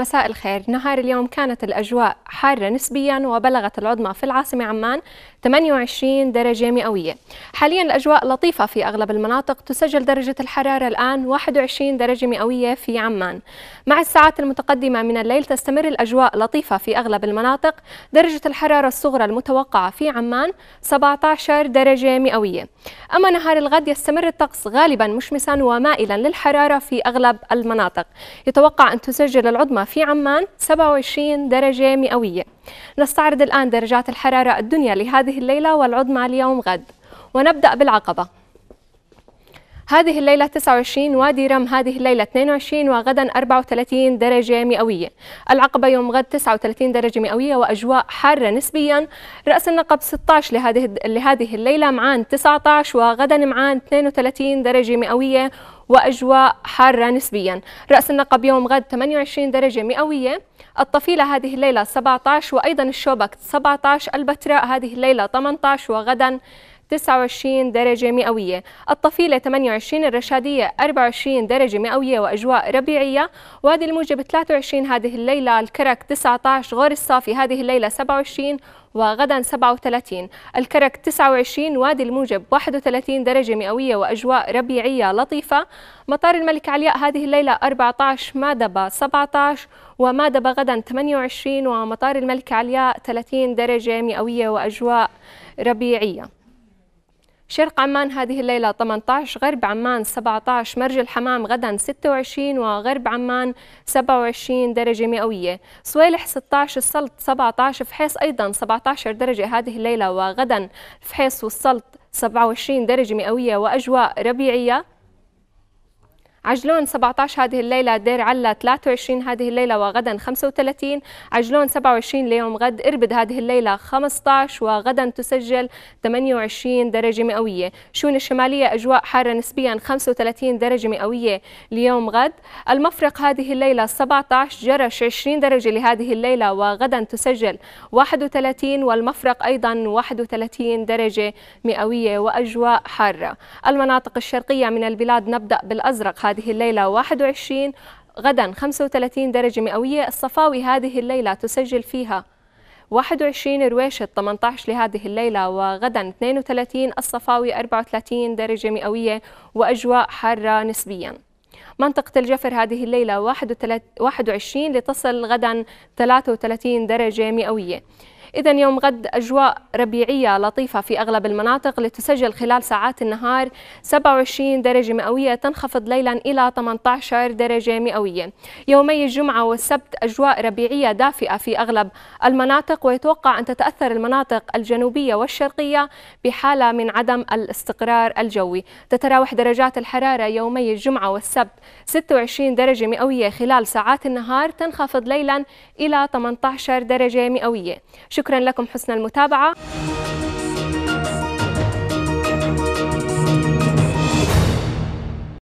مساء الخير نهار اليوم كانت الأجواء حارة نسبيا وبلغت العظمى في العاصمة عمان 28 درجة مئوية حاليا الأجواء لطيفة في أغلب المناطق تسجل درجة الحرارة الآن 21 درجة مئوية في عمان مع الساعات المتقدمة من الليل تستمر الأجواء لطيفة في أغلب المناطق درجة الحرارة الصغرى المتوقعة في عمان 17 درجة مئوية أما نهار الغد يستمر الطقس غالبا مشمسا ومائلا للحرارة في أغلب المناطق يتوقع أن تسجل العظمى في عمان 27 درجة مئوية نستعرض الآن درجات الحرارة الدنيا لهذه الليلة والعظمى اليوم غد ونبدأ بالعقبة هذه الليلة 29 وادي رم هذه الليلة 22 وغدا 34 درجة مئوية العقبة يوم غد 39 درجة مئوية وأجواء حارة نسبيا رأس النقب 16 لهذه, لهذه الليلة معان 19 وغدا معان 32 درجة مئوية وأجواء حارة نسبيا رأس النقب يوم غد 28 درجة مئوية الطفيلة هذه الليلة 17 وأيضا الشوبك 17 البتراء هذه الليلة 18 وغدا 29 درجة مئوية الطفيلة 28 الرشادية 24 درجة مئوية وأجواء ربيعية وادي الموجب 23 هذه الليلة الكرك 19 غور الصافي هذه الليلة 27 وغدا 37 الكرك 29 وادي الموجب 31 درجة مئوية وأجواء ربيعية لطيفة مطار الملك علياء هذه الليلة 14 مادبة 17 ومادبة غدا 28 ومطار الملك علياء 30 درجة مئوية وأجواء ربيعية شرق عمان هذه الليلة 18 غرب عمان 17 مرج الحمام غدا 26 وغرب عمان 27 درجة مئوية صويلح 16 السلط 17 فحيص أيضا 17 درجة هذه الليلة وغدا فحيص والسلط 27 درجة مئوية وأجواء ربيعية عجلون 17 هذه الليلة دير علا 23 هذه الليلة وغدا 35 عجلون 27 ليوم غد إربد هذه الليلة 15 وغدا تسجل 28 درجة مئوية شون الشمالية أجواء حارة نسبيا 35 درجة مئوية ليوم غد المفرق هذه الليلة 17 جرش 20 درجة لهذه الليلة وغدا تسجل 31 والمفرق أيضا 31 درجة مئوية وأجواء حارة المناطق الشرقية من البلاد نبدأ بالأزرق هذه الليلة 21 غدا 35 درجة مئوية الصفاوي هذه الليلة تسجل فيها 21 رويشت 18 لهذه الليلة وغدا 32 الصفاوي 34 درجة مئوية وأجواء حارة نسبياً منطقة الجفر هذه الليلة 21 لتصل غدا 33 درجة مئوية إذا يوم غد أجواء ربيعية لطيفة في أغلب المناطق لتسجل خلال ساعات النهار 27 درجة مئوية تنخفض ليلا إلى 18 درجة مئوية يومي الجمعة والسبت أجواء ربيعية دافئة في أغلب المناطق ويتوقع أن تتأثر المناطق الجنوبية والشرقية بحالة من عدم الاستقرار الجوي تتراوح درجات الحرارة يومي الجمعة والسبت 26 درجة مئوية خلال ساعات النهار تنخفض ليلا إلى 18 درجة مئوية شكرا لكم حسن المتابعه